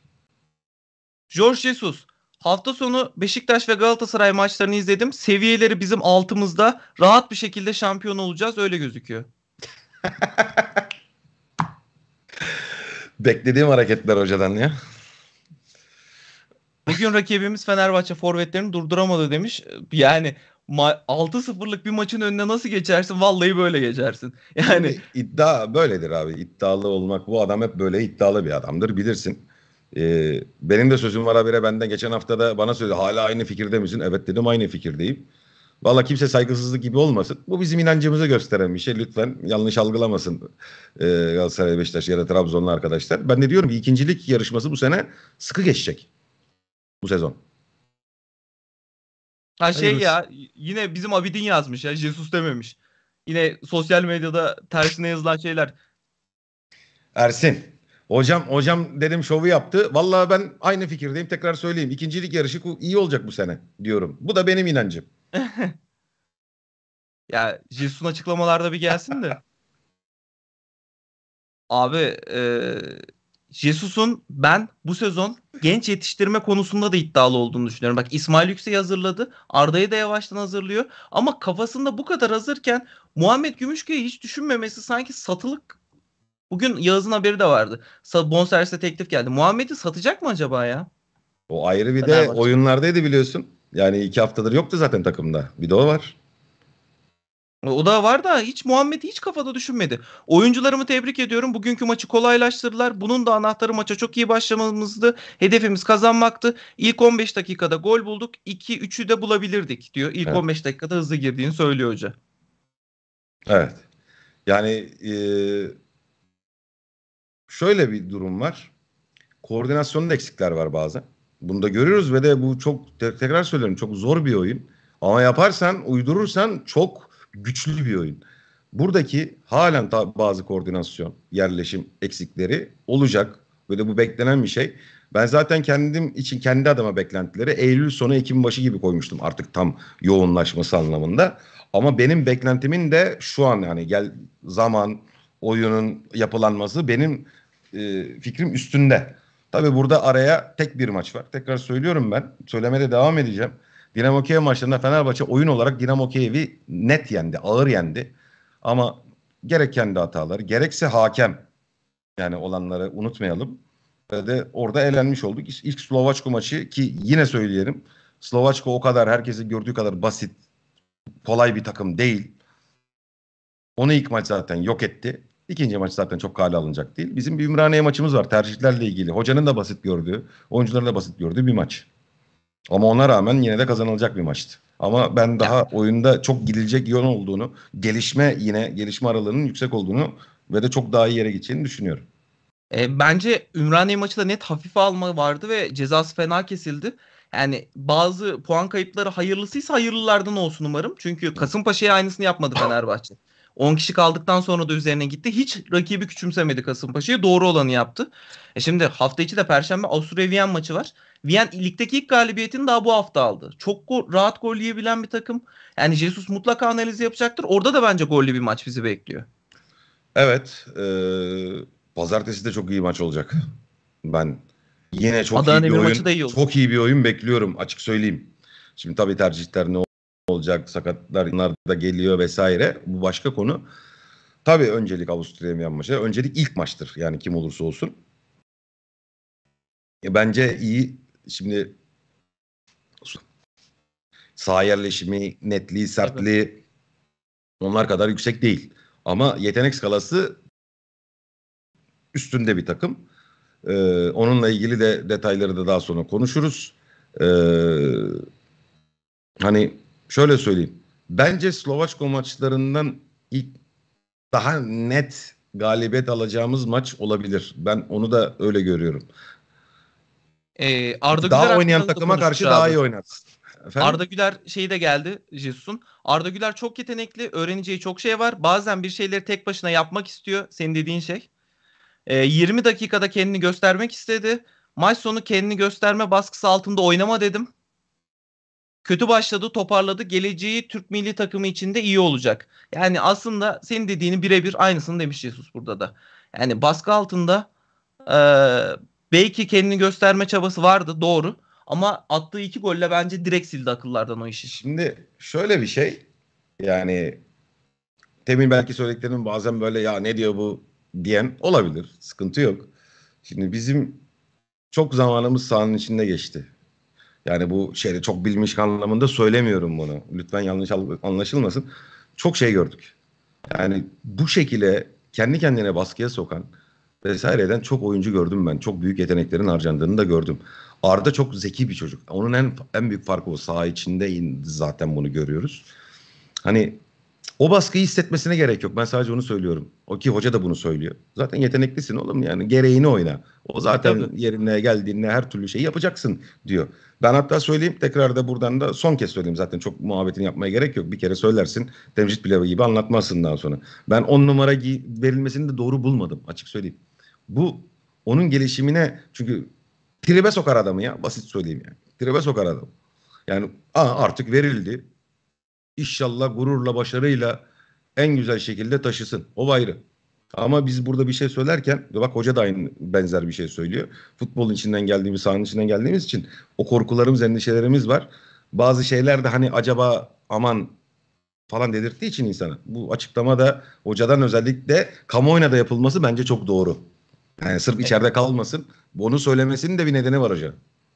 George Jesus Hafta sonu Beşiktaş ve Galatasaray maçlarını izledim. Seviyeleri bizim altımızda. Rahat bir şekilde şampiyon olacağız öyle gözüküyor. Beklediğim hareketler hocadan ya. Bugün rakibimiz Fenerbahçe forvetlerini durduramadı demiş. Yani 6-0'lık bir maçın önüne nasıl geçersin? Vallahi böyle geçersin. Yani Şimdi iddia böyledir abi. İddialı olmak bu adam hep böyle iddialı bir adamdır bilirsin. Ee, benim de sözüm var abire benden geçen hafta da bana söyledi hala aynı fikirde misin? Evet dedim aynı fikirdeyim. Valla kimse saygısızlık gibi olmasın. Bu bizim inancımızı gösteren bir şey. Lütfen yanlış algılamasın e, Galatasaray, Beşiktaş ya da Trabzonlu arkadaşlar. Ben de diyorum ki ikincilik yarışması bu sene sıkı geçecek. Bu sezon. Ha şey Hayırlısı. ya yine bizim Abidin yazmış ya Jesus dememiş. Yine sosyal medyada tersine yazılan şeyler. Ersin. Hocam hocam dedim şovu yaptı. Vallahi ben aynı fikirdeyim. Tekrar söyleyeyim. İkincilik yarışı iyi olacak bu sene diyorum. Bu da benim inancım. ya Gilsun açıklamalarda bir gelsin de. Abi e, Jesus'un ben bu sezon genç yetiştirme konusunda da iddialı olduğunu düşünüyorum. Bak İsmail Yüksek'i hazırladı. Arda'yı da yavaştan hazırlıyor. Ama kafasında bu kadar hazırken Muhammed Gümüşke'yi hiç düşünmemesi sanki satılık. Bugün Yağız'ın haberi de vardı. Bonservis'te teklif geldi. Muhammed'i satacak mı acaba ya? O ayrı bir Fenerbahçe. de oyunlardaydı biliyorsun. Yani iki haftadır yoktu zaten takımda. Bir de o var. O da var da hiç Muhammed'i hiç kafada düşünmedi. Oyuncularımı tebrik ediyorum. Bugünkü maçı kolaylaştırdılar. Bunun da anahtarı maça çok iyi başlamamızdı. Hedefimiz kazanmaktı. İlk 15 dakikada gol bulduk. 2-3'ü de bulabilirdik diyor. İlk evet. 15 dakikada hızlı girdiğini söylüyor hoca. Evet. Yani e, şöyle bir durum var. Koordinasyonda eksikler var bazen. Bunu da görüyoruz ve de bu çok tekrar söylüyorum çok zor bir oyun. Ama yaparsan, uydurursan çok güçlü bir oyun. Buradaki halen bazı koordinasyon, yerleşim eksikleri olacak ve de bu beklenen bir şey. Ben zaten kendim için kendi adıma beklentileri Eylül sonu Ekim başı gibi koymuştum artık tam yoğunlaşması anlamında. Ama benim beklentimin de şu an yani gel zaman oyunun yapılanması benim e, fikrim üstünde. Tabi burada araya tek bir maç var. Tekrar söylüyorum ben. Söylemede devam edeceğim. Dinamo Kiev maçlarında Fenerbahçe oyun olarak Dinamo Kiev'i net yendi, ağır yendi. Ama gerek kendi hataları, gerekse hakem yani olanları unutmayalım. De orada elenmiş olduk. İlk Slovaçko maçı ki yine söyleyelim. Slovaçko o kadar herkesi gördüğü kadar basit, kolay bir takım değil. Onu ilk maç zaten yok etti. İkinci maç zaten çok kale alınacak değil. Bizim bir Ümraniye maçımız var tercihlerle ilgili. Hocanın da basit gördüğü, oyuncuların da basit gördüğü bir maç. Ama ona rağmen yine de kazanılacak bir maçtı. Ama ben daha oyunda çok gidilecek yön olduğunu, gelişme yine gelişme aralığının yüksek olduğunu ve de çok daha iyi yere geçeceğini düşünüyorum. E, bence Ümraniye maçı da net hafife alma vardı ve cezası fena kesildi. Yani bazı puan kayıpları hayırlısıysa hayırlılardan olsun umarım. Çünkü Kasımpaşa'ya aynısını yapmadı Fenerbahçe. 10 kişi kaldıktan sonra da üzerine gitti. Hiç rakibi küçümsemedi Kasımpaşa'yı. Doğru olanı yaptı. E şimdi hafta içi de Perşembe Avusturya Viyen maçı var. Viyen ligdeki ilk galibiyetini daha bu hafta aldı. Çok go- rahat gol yiyebilen bir takım. Yani Jesus mutlaka analiz yapacaktır. Orada da bence gollü bir maç bizi bekliyor. Evet. E, pazartesi de çok iyi maç olacak. Ben yine çok Adana iyi bir oyun. Maçı da iyi çok iyi bir oyun bekliyorum açık söyleyeyim. Şimdi tabii tercihler ne olacak, sakatlar da geliyor vesaire. Bu başka konu. Tabii öncelik Avusturya'ya Milan maçı. Öncelik ilk maçtır yani kim olursa olsun. E, bence iyi şimdi sağ yerleşimi, netliği, sertliği evet. onlar kadar yüksek değil. Ama yetenek skalası üstünde bir takım. Ee, onunla ilgili de detayları da daha sonra konuşuruz. Ee, hani şöyle söyleyeyim. Bence Slovaçko maçlarından ilk daha net galibiyet alacağımız maç olabilir. Ben onu da öyle görüyorum. Ee, Arda daha Güler oynayan takıma karşı abi. daha iyi oynar. Efendim? Arda Güler şeyi de geldi Jesus'un. Arda Güler çok yetenekli. Öğreneceği çok şey var. Bazen bir şeyleri tek başına yapmak istiyor. Senin dediğin şey. Ee, 20 dakikada kendini göstermek istedi. Maç sonu kendini gösterme baskısı altında oynama dedim kötü başladı, toparladı. Geleceği Türk milli takımı içinde iyi olacak. Yani aslında senin dediğini birebir aynısını demiş Jesus burada da. Yani baskı altında e, belki kendini gösterme çabası vardı doğru. Ama attığı iki golle bence direkt sildi akıllardan o işi. Şimdi şöyle bir şey yani temin belki söylediklerinin bazen böyle ya ne diyor bu diyen olabilir. Sıkıntı yok. Şimdi bizim çok zamanımız sahanın içinde geçti. Yani bu şeyde çok bilmiş anlamında söylemiyorum bunu. Lütfen yanlış anlaşılmasın. Çok şey gördük. Yani bu şekilde kendi kendine baskıya sokan vesaireden çok oyuncu gördüm ben. Çok büyük yeteneklerin harcandığını da gördüm. Arda çok zeki bir çocuk. Onun en en büyük farkı o. Saha içinde zaten bunu görüyoruz. Hani o baskıyı hissetmesine gerek yok. Ben sadece onu söylüyorum. O ki hoca da bunu söylüyor. Zaten yeteneklisin oğlum yani gereğini oyna. O zaten e, Tabii. yerine geldiğinde her türlü şeyi yapacaksın diyor. Ben hatta söyleyeyim tekrar da buradan da son kez söyleyeyim zaten çok muhabbetini yapmaya gerek yok. Bir kere söylersin Temcit Pilavı gibi anlatmazsın daha sonra. Ben on numara gi verilmesini de doğru bulmadım açık söyleyeyim. Bu onun gelişimine çünkü tribe sokar adamı ya basit söyleyeyim yani. Tribe sokar adamı. Yani aa, artık verildi İnşallah gururla, başarıyla en güzel şekilde taşısın. O ayrı. Ama biz burada bir şey söylerken bak hoca da aynı benzer bir şey söylüyor. Futbolun içinden geldiğimiz, sahanın içinden geldiğimiz için o korkularımız, endişelerimiz var. Bazı şeyler de hani acaba aman falan dedirttiği için insana. Bu açıklama da hocadan özellikle kamuoyuna da yapılması bence çok doğru. Yani sırf içeride kalmasın. Onu söylemesinin de bir nedeni var hocam.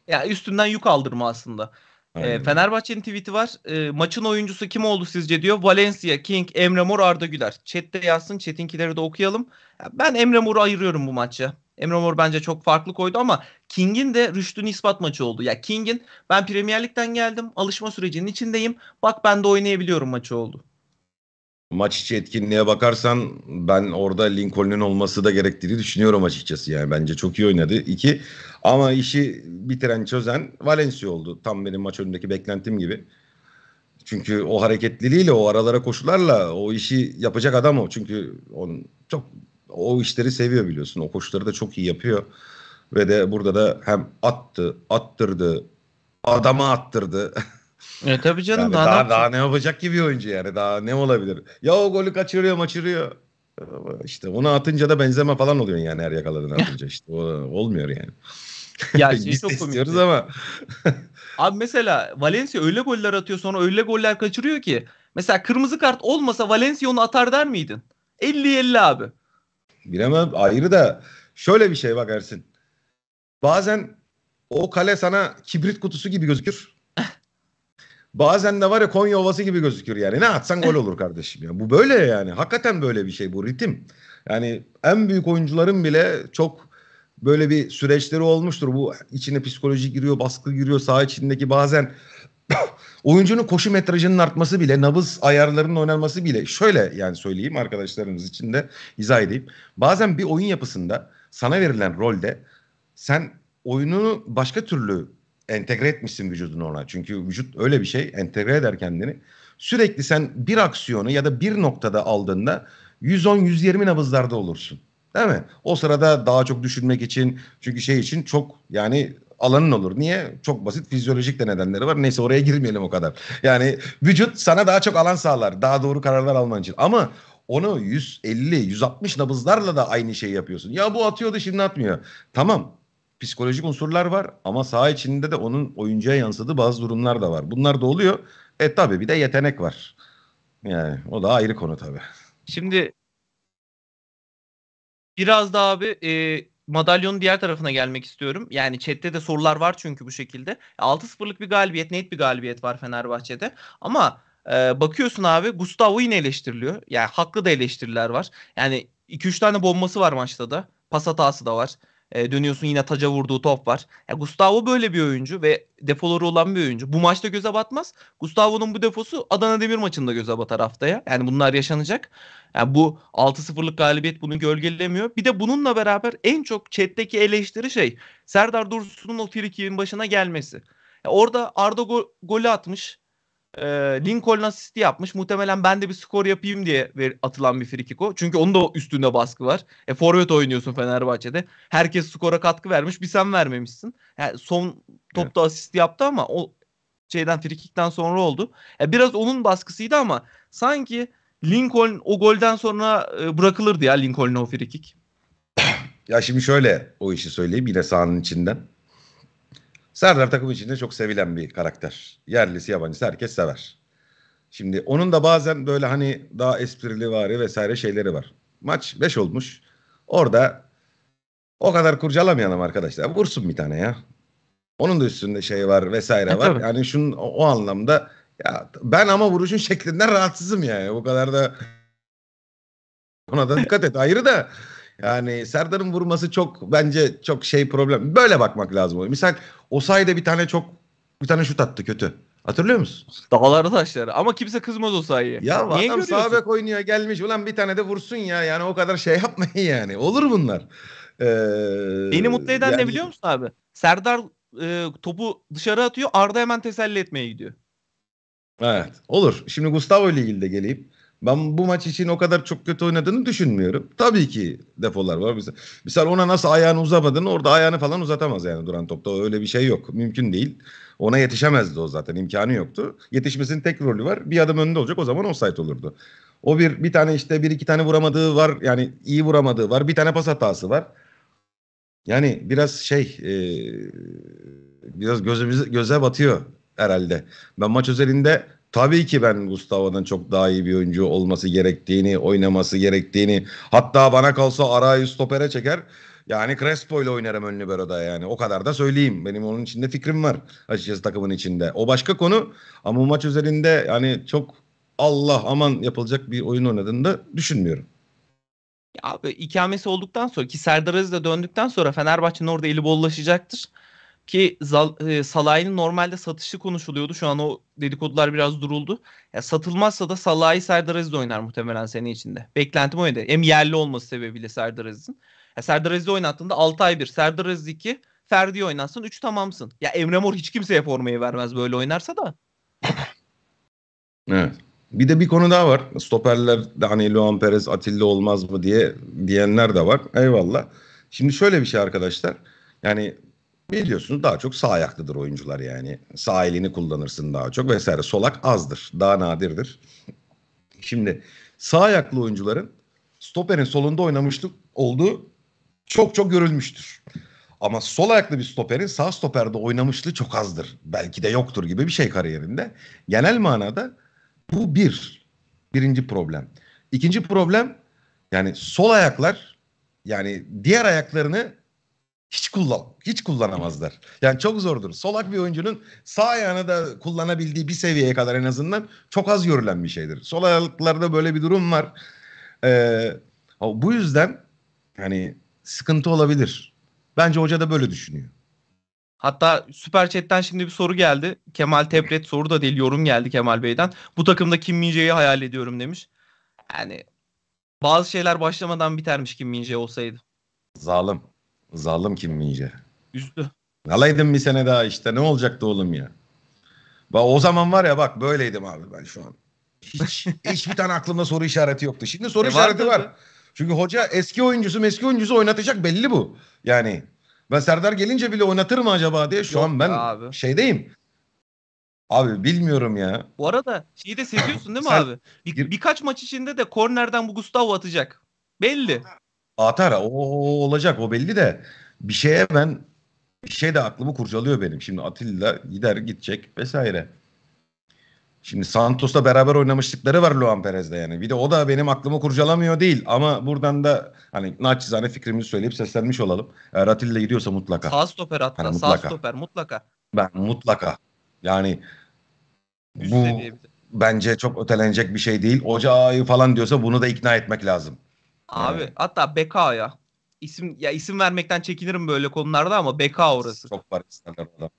Ya üstünden yük aldırma aslında. E, Fenerbahçe'nin tweet'i var. E, maçın oyuncusu kim oldu sizce diyor. Valencia, King, Emre Mor, Arda Güler. Chat'te yazsın. Chat'inkileri de okuyalım. Ben Emre Mor'u ayırıyorum bu maçı. Emre Mor bence çok farklı koydu ama King'in de rüştünü ispat maçı oldu. Ya King'in ben Premier Lig'den geldim. Alışma sürecinin içindeyim. Bak ben de oynayabiliyorum maçı oldu maç içi etkinliğe bakarsan ben orada Lincoln'un olması da gerektiğini düşünüyorum açıkçası. Yani bence çok iyi oynadı. iki ama işi bitiren çözen Valencia oldu. Tam benim maç önündeki beklentim gibi. Çünkü o hareketliliğiyle o aralara koşularla o işi yapacak adam o. Çünkü on, çok o işleri seviyor biliyorsun. O koşuları da çok iyi yapıyor. Ve de burada da hem attı, attırdı, adama attırdı. E tabii canım yani daha, daha, ne ne yapacak gibi oyuncu yani daha ne olabilir? Ya o golü kaçırıyor maçırıyor. İşte onu atınca da benzeme falan oluyor yani her yakaladığını atınca işte o, olmuyor yani. Ya şey çok istiyoruz ama. Abi mesela Valencia öyle goller atıyor sonra öyle goller kaçırıyor ki. Mesela kırmızı kart olmasa Valencia onu atar der miydin? 50-50 abi. Bilemem ayrı da şöyle bir şey bak Ersin. Bazen o kale sana kibrit kutusu gibi gözükür bazen de var ya Konya Ovası gibi gözükür yani. Ne atsan gol olur kardeşim ya. Bu böyle yani. Hakikaten böyle bir şey bu ritim. Yani en büyük oyuncuların bile çok böyle bir süreçleri olmuştur. Bu içine psikoloji giriyor, baskı giriyor. Saha içindeki bazen oyuncunun koşu metrajının artması bile, nabız ayarlarının oynanması bile. Şöyle yani söyleyeyim arkadaşlarımız için de izah edeyim. Bazen bir oyun yapısında sana verilen rolde sen oyunu başka türlü entegre etmişsin vücudunu ona. Çünkü vücut öyle bir şey entegre eder kendini. Sürekli sen bir aksiyonu ya da bir noktada aldığında 110-120 nabızlarda olursun. Değil mi? O sırada daha çok düşünmek için çünkü şey için çok yani alanın olur. Niye? Çok basit fizyolojik de nedenleri var. Neyse oraya girmeyelim o kadar. Yani vücut sana daha çok alan sağlar. Daha doğru kararlar alman için. Ama onu 150, 160 nabızlarla da aynı şeyi yapıyorsun. Ya bu atıyordu şimdi atmıyor. Tamam psikolojik unsurlar var ama saha içinde de onun oyuncuya yansıdığı bazı durumlar da var. Bunlar da oluyor. E tabii bir de yetenek var. Yani o da ayrı konu tabii. Şimdi biraz daha abi e, madalyonun diğer tarafına gelmek istiyorum. Yani chatte de sorular var çünkü bu şekilde. 6-0'lık bir galibiyet, net bir galibiyet var Fenerbahçe'de. Ama e, bakıyorsun abi Gustavo yine eleştiriliyor. Yani haklı da eleştiriler var. Yani 2-3 tane bombası var maçta da. Pas hatası da var. E, dönüyorsun yine taca vurduğu top var. Ya e, Gustavo böyle bir oyuncu ve defoları olan bir oyuncu. Bu maçta göze batmaz. Gustavo'nun bu defosu Adana Demir maçında göze batar haftaya. Yani bunlar yaşanacak. Yani e, bu 6-0'lık galibiyet bunu gölgelemiyor. Bir de bununla beraber en çok chat'teki eleştiri şey Serdar Dursun'un o free başına gelmesi. Ya e, orada Arda go- golü atmış e, Lincoln asisti yapmış. Muhtemelen ben de bir skor yapayım diye ver, atılan bir frikik o. Çünkü onun da üstünde baskı var. E, forvet oynuyorsun Fenerbahçe'de. Herkes skora katkı vermiş. Bir sen vermemişsin. Yani son topta evet. asist yaptı ama o şeyden frikikten sonra oldu. E, biraz onun baskısıydı ama sanki Lincoln o golden sonra e, bırakılırdı ya Lincoln'un o frikik. Ya şimdi şöyle o işi söyleyeyim yine sahanın içinden. Serdar takım içinde çok sevilen bir karakter. Yerlisi yabancısı herkes sever. Şimdi onun da bazen böyle hani daha esprili vari vesaire şeyleri var. Maç 5 olmuş. Orada o kadar kurcalamayalım arkadaşlar. Vursun bir tane ya. Onun da üstünde şey var vesaire e, var. Tabii. Yani şun, o, o anlamda ya ben ama vuruşun şeklinden rahatsızım yani. bu kadar da ona da dikkat et. Ayrı da yani Serdar'ın vurması çok bence çok şey problem. Böyle bakmak lazım. Misal Osayi'de bir tane çok bir tane şut attı kötü. Hatırlıyor musun? Dağları taşları. Ama kimse kızmaz o sayıyı. Ya Niye adam sağ bek oynuyor gelmiş. Ulan bir tane de vursun ya. Yani o kadar şey yapmayın yani. Olur bunlar. Ee, Beni mutlu eden yani... ne biliyor musun abi? Serdar e, topu dışarı atıyor. Arda hemen teselli etmeye gidiyor. Evet. Olur. Şimdi Gustavo ile ilgili de geleyim. Ben bu maç için o kadar çok kötü oynadığını düşünmüyorum. Tabii ki defolar var. Mesela, mesela ona nasıl ayağını uzamadığını orada ayağını falan uzatamaz yani duran topta. Öyle bir şey yok. Mümkün değil. Ona yetişemezdi o zaten. imkanı yoktu. Yetişmesinin tek rolü var. Bir adım önünde olacak o zaman offside olurdu. O bir bir tane işte bir iki tane vuramadığı var. Yani iyi vuramadığı var. Bir tane pas hatası var. Yani biraz şey e, biraz gözümüz göze batıyor herhalde. Ben maç özelinde Tabii ki ben Gustavo'dan çok daha iyi bir oyuncu olması gerektiğini, oynaması gerektiğini hatta bana kalsa arayı stopere çeker. Yani Crespo ile oynarım ön libero'da yani. O kadar da söyleyeyim. Benim onun içinde fikrim var açıkçası takımın içinde. O başka konu ama maç üzerinde yani çok Allah aman yapılacak bir oyun oynadığını da düşünmüyorum. Abi ikamesi olduktan sonra ki Serdar Aziz de döndükten sonra Fenerbahçe'nin orada eli bollaşacaktır. Ki Zal, e, normalde satışı konuşuluyordu. Şu an o dedikodular biraz duruldu. Ya satılmazsa da Salah'ı Serdar Aziz oynar muhtemelen sene içinde. Beklentim oydu. Hem yerli olması sebebiyle Serdar Aziz'in. Ya Serdar Aziz'i oynattığında 6 ay 1, Serdar Aziz 2, Ferdi oynansın 3 tamamsın. Ya Emre Mor hiç kimseye formayı vermez böyle oynarsa da. evet. Bir de bir konu daha var. Stoperler Dani hani Luan Perez Atilla olmaz mı diye diyenler de var. Eyvallah. Şimdi şöyle bir şey arkadaşlar. Yani biliyorsunuz daha çok sağ ayaklıdır oyuncular yani. Sağ elini kullanırsın daha çok vesaire. Solak azdır. Daha nadirdir. Şimdi sağ ayaklı oyuncuların stoperin solunda oynamışlık olduğu çok çok görülmüştür. Ama sol ayaklı bir stoperin sağ stoperde oynamışlığı çok azdır. Belki de yoktur gibi bir şey kariyerinde. Genel manada bu bir. Birinci problem. İkinci problem yani sol ayaklar yani diğer ayaklarını hiç kullan hiç kullanamazlar. Yani çok zordur. Solak bir oyuncunun sağ ayağını da kullanabildiği bir seviyeye kadar en azından çok az görülen bir şeydir. Sol ayaklarda böyle bir durum var. Ee, bu yüzden hani sıkıntı olabilir. Bence hoca da böyle düşünüyor. Hatta Süper Chat'ten şimdi bir soru geldi. Kemal Tepret soru da değil yorum geldi Kemal Bey'den. Bu takımda Kim Mince'yi hayal ediyorum demiş. Yani bazı şeyler başlamadan bitermiş Kim Mince olsaydı. Zalim. Zalim Kim Mince. Üzdü. Alaydın bir sene daha işte ne olacaktı oğlum ya. Bak o zaman var ya bak böyleydim abi ben şu an. Hiç hiçbir tane aklımda soru işareti yoktu. Şimdi soru e işareti var. Çünkü hoca eski oyuncusu eski oyuncusu oynatacak belli bu. Yani ben Serdar gelince bile oynatır mı acaba diye şu Yok an ben abi. şeydeyim. Abi bilmiyorum ya. Bu arada şeyi de seviyorsun değil mi abi? Bir, birkaç maç içinde de kornerden bu Gustavo atacak. Belli. Atar. O, o olacak o belli de bir şeye ben bir şey de aklımı kurcalıyor benim. Şimdi Atilla gider gidecek vesaire. Şimdi Santos'la beraber oynamışlıkları var Luan Perez'de yani. Bir de o da benim aklımı kurcalamıyor değil. Ama buradan da hani naçizane fikrimizi söyleyip seslenmiş olalım. Eğer Atilla gidiyorsa mutlaka. Sağ stoper hatta. Yani mutlaka. Sağ stoper mutlaka. Ben mutlaka. Yani bu bence çok ötelenecek bir şey değil. Ocağı falan diyorsa bunu da ikna etmek lazım. Abi evet. hatta Beka ya. İsim ya isim vermekten çekinirim böyle konularda ama Beka orası. Çok var isterler adam.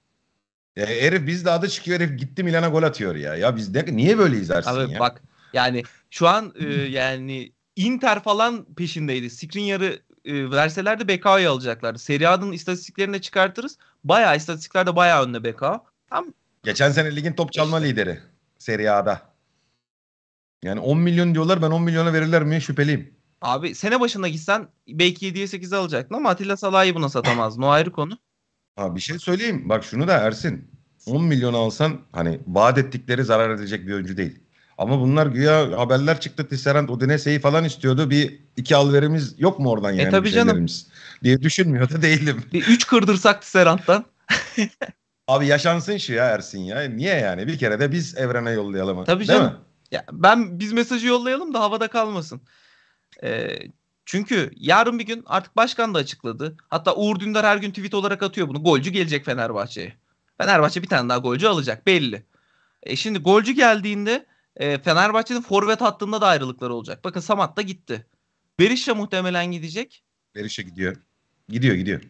Ya herif e, bizde adı çıkıyor herif gitti Milan'a gol atıyor ya. Ya biz ne, niye böyle izlersin Abi, ya? bak yani şu an e, yani Inter falan peşindeydi. Skriniar'ı e, verseler de Beka'yı alacaklardı. Serie A'nın istatistiklerini de çıkartırız. Bayağı istatistiklerde bayağı önde BK Tam Geçen sene ligin top çalma işte. lideri Serie A'da. Yani 10 milyon diyorlar ben 10 milyona verirler mi şüpheliyim. Abi sene başına gitsen belki 7'ye 8'e alacaktın ama Atilla Salah'ı buna satamazdın. O ayrı konu. Abi bir şey söyleyeyim. Bak şunu da Ersin. 10 milyon alsan hani vaat ettikleri zarar edecek bir oyuncu değil. Ama bunlar güya haberler çıktı. Tisserand Udinese'yi falan istiyordu. Bir iki alverimiz yok mu oradan e yani? E tabii canım. Diye düşünmüyor da değilim. Bir üç kırdırsak Tisserand'dan. Abi yaşansın şu ya Ersin ya. E niye yani? Bir kere de biz evrene yollayalım. Tabii değil canım. Mi? Ya ben biz mesajı yollayalım da havada kalmasın. E, çünkü yarın bir gün artık başkan da açıkladı. Hatta Uğur Dündar her gün tweet olarak atıyor bunu. Golcü gelecek Fenerbahçe'ye. Fenerbahçe bir tane daha golcü alacak belli. E şimdi golcü geldiğinde e, Fenerbahçe'nin forvet hattında da ayrılıklar olacak. Bakın Samat da gitti. Berisha muhtemelen gidecek. Berisha gidiyor. Gidiyor gidiyor.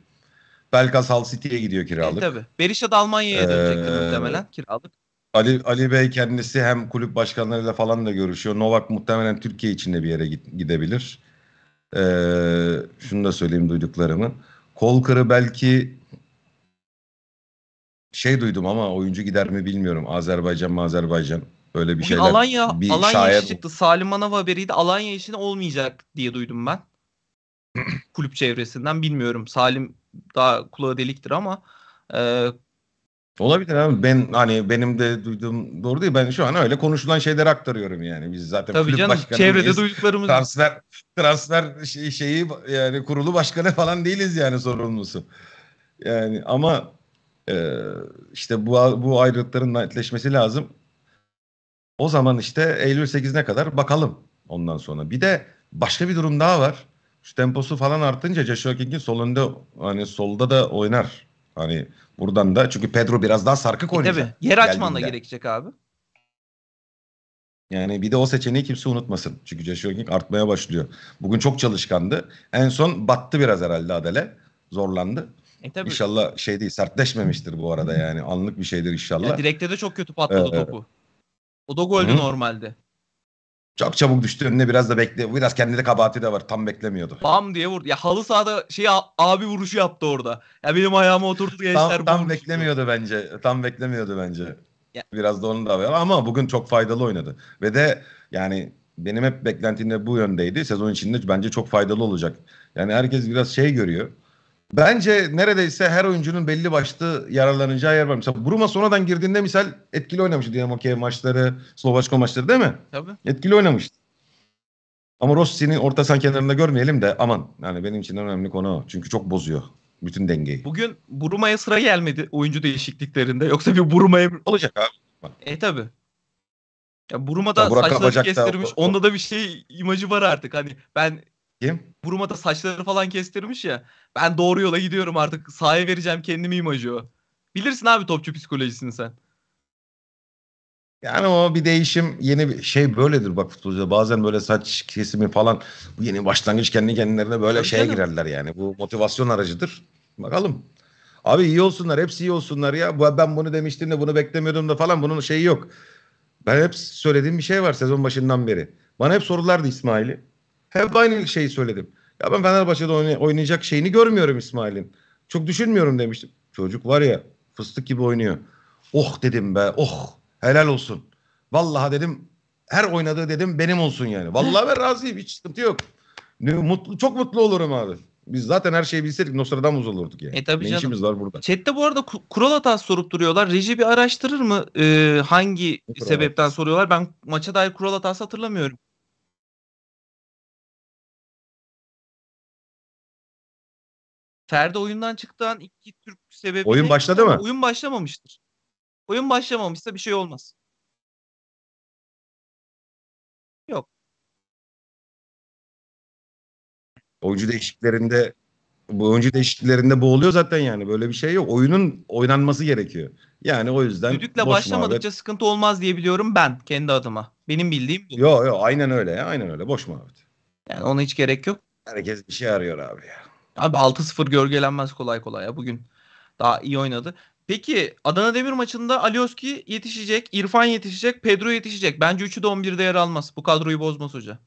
Belkas Hull City'ye gidiyor e, kiralık. E, tabii. Berisha da Almanya'ya ee... dönecektir muhtemelen kiralık. Ali, Ali Bey kendisi hem kulüp başkanlarıyla falan da görüşüyor. Novak muhtemelen Türkiye içinde bir yere gidebilir. Ee, şunu da söyleyeyim duyduklarımı. Kolkır'ı belki şey duydum ama oyuncu gider mi bilmiyorum. Azerbaycan mı Azerbaycan Öyle bir Bugün şeyler. Alanya, bir Alanya şair... işi çıktı. Salim Manav haberiydi. Alanya işin olmayacak diye duydum ben. Kulüp çevresinden bilmiyorum. Salim daha kulağı deliktir ama e, Olabilir abi. Ben hani benim de duyduğum doğru değil. Ben şu an öyle konuşulan şeyleri aktarıyorum yani. Biz zaten Tabii kulüp canım çevrede duyduklarımız. Transfer transfer şeyi, şeyi yani kurulu başkanı falan değiliz yani sorumlusu. Yani ama e, işte bu bu ayrılıkların netleşmesi lazım. O zaman işte Eylül 8'ine kadar bakalım ondan sonra. Bir de başka bir durum daha var. Şu temposu falan artınca Joshua King'in solunda hani solda da oynar. Hani Buradan da çünkü Pedro biraz daha sarkık e tabii yer açman da gerekecek abi. Yani bir de o seçeneği kimse unutmasın. Çünkü Joshua King artmaya başlıyor. Bugün çok çalışkandı. En son battı biraz herhalde Adele. Zorlandı. E tabii. İnşallah şey değil sertleşmemiştir bu arada yani. Anlık bir şeydir inşallah. Ya direkte de çok kötü patladı ee, topu. O da goldü Hı? normalde. Çok çabuk düştü önüne biraz da bekle. Biraz kendinde kabahati de var. Tam beklemiyordu. Bam diye vurdu. Ya halı sahada şey abi vuruşu yaptı orada. Ya benim ayağıma oturttu gençler. tam, tam beklemiyordu diyor. bence. Tam beklemiyordu bence. Ya. Biraz da onu da var ama bugün çok faydalı oynadı. Ve de yani benim hep beklentim de bu yöndeydi. Sezon içinde bence çok faydalı olacak. Yani herkes biraz şey görüyor. Bence neredeyse her oyuncunun belli başlı yararlanacağı yer var. Mesela Bruma sonradan girdiğinde misal etkili oynamıştı Dinamo Kiev maçları, Slovaçko maçları değil mi? Tabii. Etkili oynamıştı. Ama Rossi'nin orta saha kenarında görmeyelim de aman yani benim için önemli konu o. Çünkü çok bozuyor bütün dengeyi. Bugün Bruma'ya sıra gelmedi oyuncu değişikliklerinde. Yoksa bir Bruma'ya olacak abi. Bak. E tabi. Ya Bruma'da ya saçları kestirmiş. Da... Onda da bir şey imajı var artık. Hani ben kim? Bruma da saçları falan kestirmiş ya. Ben doğru yola gidiyorum artık. Sahaya vereceğim kendimi imajı o. Bilirsin abi topçu psikolojisini sen. Yani o bir değişim yeni bir şey böyledir bak futbolcuda bazen böyle saç kesimi falan bu yeni başlangıç kendi kendilerine böyle Tabii şeye canım. girerler yani bu motivasyon aracıdır. Bakalım. Abi iyi olsunlar hepsi iyi olsunlar ya ben bunu demiştim de bunu beklemiyordum da falan bunun şeyi yok. Ben hep söylediğim bir şey var sezon başından beri. Bana hep sorulardı İsmail'i. Hep aynı şeyi söyledim. Ya ben Fenerbahçe'de oynayacak şeyini görmüyorum İsmail'in. Çok düşünmüyorum demiştim. Çocuk var ya fıstık gibi oynuyor. Oh dedim be oh helal olsun. Vallahi dedim her oynadığı dedim benim olsun yani. Vallahi ben razıyım hiç sıkıntı yok. Mutlu, çok mutlu olurum abi. Biz zaten her şeyi bilseydik Nostradamus olurduk yani. E tabii ne canım. işimiz var burada? Chat'te bu arada kural hatası sorup duruyorlar. Reji bir araştırır mı? E, hangi sebepten soruyorlar? Ben maça dair kural hatası hatırlamıyorum. Ferdi oyundan çıktığı iki Türk sebebi... Oyun başladı mı? Oyun başlamamıştır. Oyun başlamamışsa bir şey olmaz. Yok. Oyuncu değişiklerinde bu oyuncu değişikliklerinde bu oluyor zaten yani. Böyle bir şey yok. Oyunun oynanması gerekiyor. Yani o yüzden Düdükle başlamadıkça muhabbet. sıkıntı olmaz diye biliyorum ben kendi adıma. Benim bildiğim bu. Yok yok aynen öyle ya. Aynen öyle. Boş muhabbet. Yani ona hiç gerek yok. Herkes bir şey arıyor abi ya. Abi 6-0 gölgelenmez kolay kolay ya bugün. Daha iyi oynadı. Peki Adana Demir maçında Alioski yetişecek, İrfan yetişecek, Pedro yetişecek. Bence üçü de 11'de yer almaz. Bu kadroyu bozmaz hoca.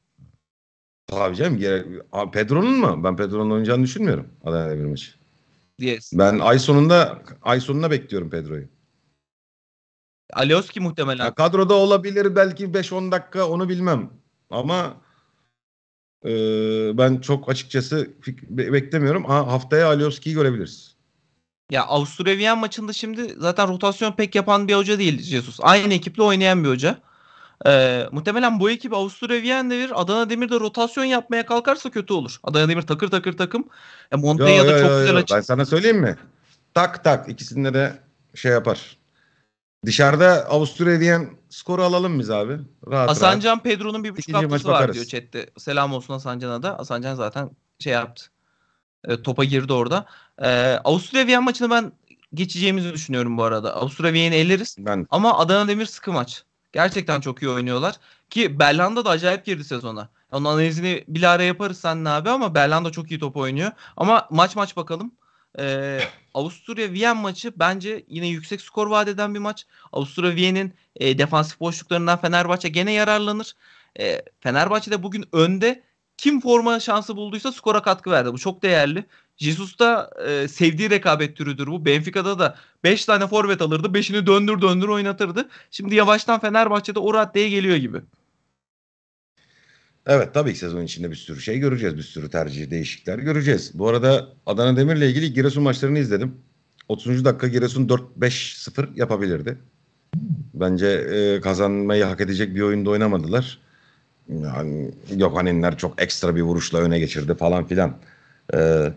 Tabii canım. Gerek... Pedro'nun mu? Ben Pedro'nun oynayacağını düşünmüyorum Adana Demir maçı. Yes. Ben ay sonunda ay sonuna bekliyorum Pedro'yu. Alioski muhtemelen. Ya kadroda olabilir belki 5-10 dakika onu bilmem. Ama ee, ben çok açıkçası beklemiyorum. Ha haftaya Alioski'yi görebiliriz. Ya Avusturya Viyen maçında şimdi zaten rotasyon pek yapan bir hoca değil Jesus. Aynı ekiple oynayan bir hoca. Ee, muhtemelen bu ekip Avusturya Viyen devir Adana Demir'de rotasyon yapmaya kalkarsa kötü olur. Adana Demir takır takır takım. E, Montanya'da yo, yo, yo, çok güzel açık. Ben sana söyleyeyim mi? Tak tak ikisinde de şey yapar. Dışarıda Avusturya diyen skoru alalım biz abi. Rahat Asancan rahat. Pedro'nun bir buçuk haftası var bakarız. diyor chatte. Selam olsun Asancana da. Asancan zaten şey yaptı. E, topa girdi orada. E, Avusturya Viyen maçını ben geçeceğimizi düşünüyorum bu arada. Avusturya Viyen'i eleriz. Ben. Ama Adana Demir sıkı maç. Gerçekten çok iyi oynuyorlar. Ki Berlanda da acayip girdi sezona. Onun analizini bir ara yaparız seninle abi ama Berlanda çok iyi top oynuyor. Ama maç maç bakalım. Ee, Avusturya-Viyen maçı bence yine yüksek skor vadeden bir maç. Avusturya-Viyen'in e, defansif boşluklarından Fenerbahçe gene yararlanır. E, Fenerbahçe de bugün önde kim forma şansı bulduysa skora katkı verdi. Bu çok değerli. Jesus da e, sevdiği rekabet türüdür bu. Benfica'da da 5 tane forvet alırdı. 5'ini döndür döndür oynatırdı. Şimdi yavaştan Fenerbahçe'de o raddeye geliyor gibi. Evet tabii ki sezon içinde bir sürü şey göreceğiz. Bir sürü tercih değişikler göreceğiz. Bu arada Adana Demir'le ilgili Giresun maçlarını izledim. 30. dakika Giresun 4-5-0 yapabilirdi. Bence e, kazanmayı hak edecek bir oyunda oynamadılar. Yani, Gökhan'inler çok ekstra bir vuruşla öne geçirdi falan filan. E,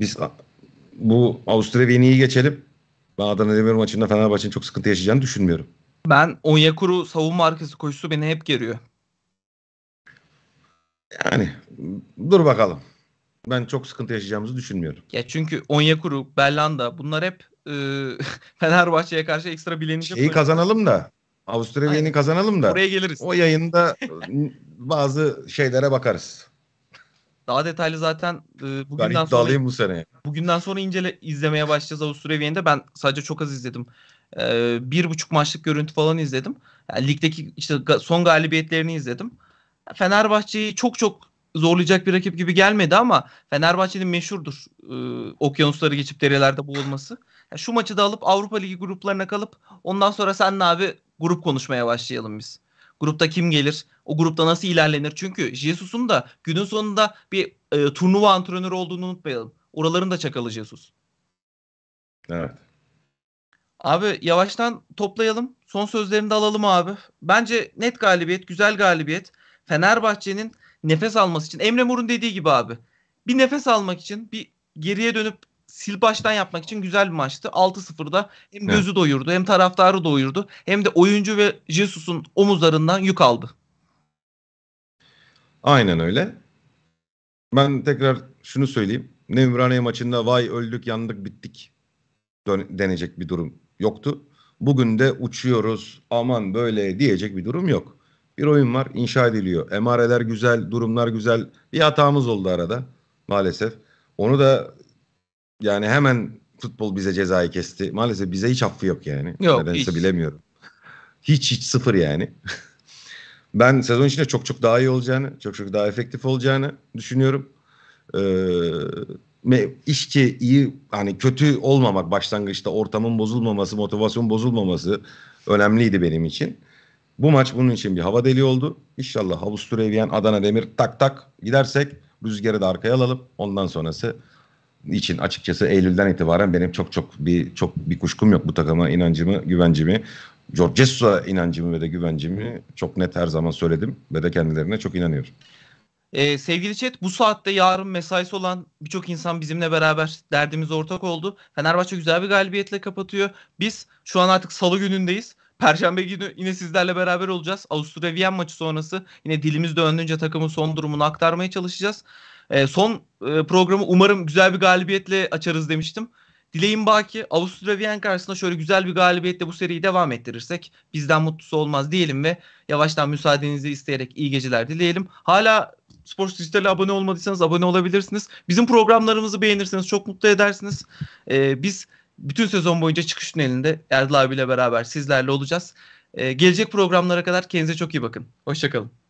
biz bu Avusturya Viyana'yı geçelim. Ben Adana Demir maçında Fenerbahçe'nin çok sıkıntı yaşayacağını düşünmüyorum. Ben Onyekuru savunma arkası koşusu beni hep geriyor. Yani dur bakalım. Ben çok sıkıntı yaşayacağımızı düşünmüyorum. Ya çünkü Onyekuru, Bellanda bunlar hep e, Fenerbahçe'ye karşı ekstra bilinecek. Şeyi kazanalım da Avusturya'yı kazanalım da. Oraya geliriz. O yayında bazı şeylere bakarız. Daha detaylı zaten e, bugünden ben sonra bu sene. Bugünden sonra incele izlemeye başlayacağız Avusturya Viyen'de. Ben sadece çok az izledim. E, bir buçuk maçlık görüntü falan izledim. Yani ligdeki işte son galibiyetlerini izledim. Fenerbahçe'yi çok çok zorlayacak bir rakip gibi gelmedi ama Fenerbahçe'nin meşhurdur e, okyanusları geçip derelerde boğulması. Yani şu maçı da alıp Avrupa Ligi gruplarına kalıp ondan sonra sen abi grup konuşmaya başlayalım biz. Grupta kim gelir? O grupta nasıl ilerlenir? Çünkü Jesus'un da günün sonunda bir e, turnuva antrenörü olduğunu unutmayalım. Oraların da çakalı Jesus. Evet. Abi yavaştan toplayalım. Son sözlerini de alalım abi. Bence net galibiyet, güzel galibiyet. Fenerbahçe'nin nefes alması için Emre Mor'un dediği gibi abi. Bir nefes almak için bir geriye dönüp sil baştan yapmak için güzel bir maçtı. 6-0'da hem gözü evet. doyurdu hem taraftarı doyurdu hem de oyuncu ve Jesus'un omuzlarından yük aldı. Aynen öyle. Ben tekrar şunu söyleyeyim. Ne Ümraniye maçında vay öldük yandık bittik denecek bir durum yoktu. Bugün de uçuyoruz aman böyle diyecek bir durum yok bir oyun var inşa ediliyor. MRLer güzel, durumlar güzel. Bir hatamız oldu arada maalesef. Onu da yani hemen futbol bize cezayı kesti. Maalesef bize hiç affı yok yani. Yok, Nedense hiç. bilemiyorum. hiç hiç sıfır yani. ben sezon içinde çok çok daha iyi olacağını, çok çok daha efektif olacağını düşünüyorum. Ee, iş ki iyi hani kötü olmamak başlangıçta ortamın bozulmaması, motivasyon bozulmaması önemliydi benim için. Bu maç bunun için bir hava deliği oldu. İnşallah havuz turu Adana Demir tak tak gidersek rüzgarı da arkaya alalım. Ondan sonrası için açıkçası Eylül'den itibaren benim çok çok bir çok bir kuşkum yok bu takıma inancımı, güvencimi. George Jesus'a inancımı ve de güvencimi çok net her zaman söyledim ve de kendilerine çok inanıyorum. Ee, sevgili Çet bu saatte yarın mesaisi olan birçok insan bizimle beraber derdimiz ortak oldu. Fenerbahçe güzel bir galibiyetle kapatıyor. Biz şu an artık salı günündeyiz. Perşembe günü yine sizlerle beraber olacağız. Avusturya Viyen maçı sonrası yine dilimiz döndüğünce takımın son durumunu aktarmaya çalışacağız. E, son e, programı umarım güzel bir galibiyetle açarız demiştim. Dileğim baki Avusturya Viyen karşısında şöyle güzel bir galibiyetle bu seriyi devam ettirirsek bizden mutlusu olmaz diyelim ve yavaştan müsaadenizi isteyerek iyi geceler dileyelim. Hala Sports Dijital'e abone olmadıysanız abone olabilirsiniz. Bizim programlarımızı beğenirseniz çok mutlu edersiniz. Ee, biz bütün sezon boyunca çıkışın elinde. Erdal abiyle beraber sizlerle olacağız. Ee, gelecek programlara kadar kendinize çok iyi bakın. Hoşçakalın.